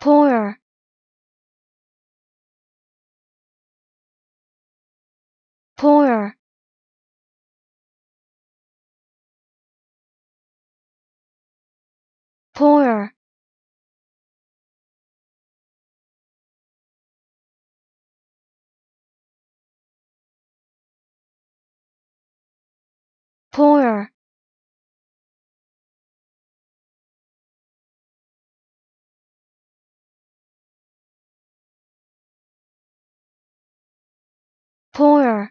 Poor poor poor corner